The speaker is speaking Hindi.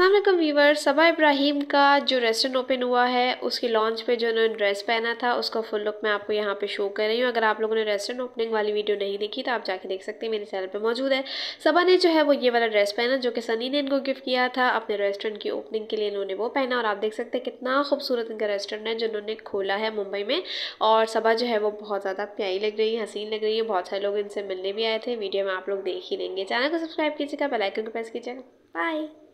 असलम व्यूवर सबा इब्राहिम का जो रेस्टोरेंट ओपन हुआ है उसकी लॉन्च पे जो उन्होंने ड्रेस पहना था उसका फुल लुक मैं आपको यहाँ पे शो कर रही हूँ अगर आप लोगों ने रेस्टोरेंट ओपनिंग वाली वीडियो नहीं देखी तो आप जाके देख सकते हैं मेरे चैनल पे मौजूद है सबा ने जो है वो ये वाला ड्रेस पहना जो कि सनी ने इनको गिफ्ट किया था अपने रेस्टोरेंट की ओपनिंग के लिए इन्होंने वो पहना और आप देख सकते हैं कितना खूबसूरत इनका रेस्टोरेंट है जो खोला है मुंबई में और सबा जो है वो बहुत ज़्यादा प्यारी लग रही है हसीन लग रही है बहुत सारे लोग इनसे मिलने भी आए थे वीडियो में आप लोग देख ही लेंगे चैनल को सब्सक्राइब कीजिएगा बेलाइकन को प्रेस कीजिएगा बाय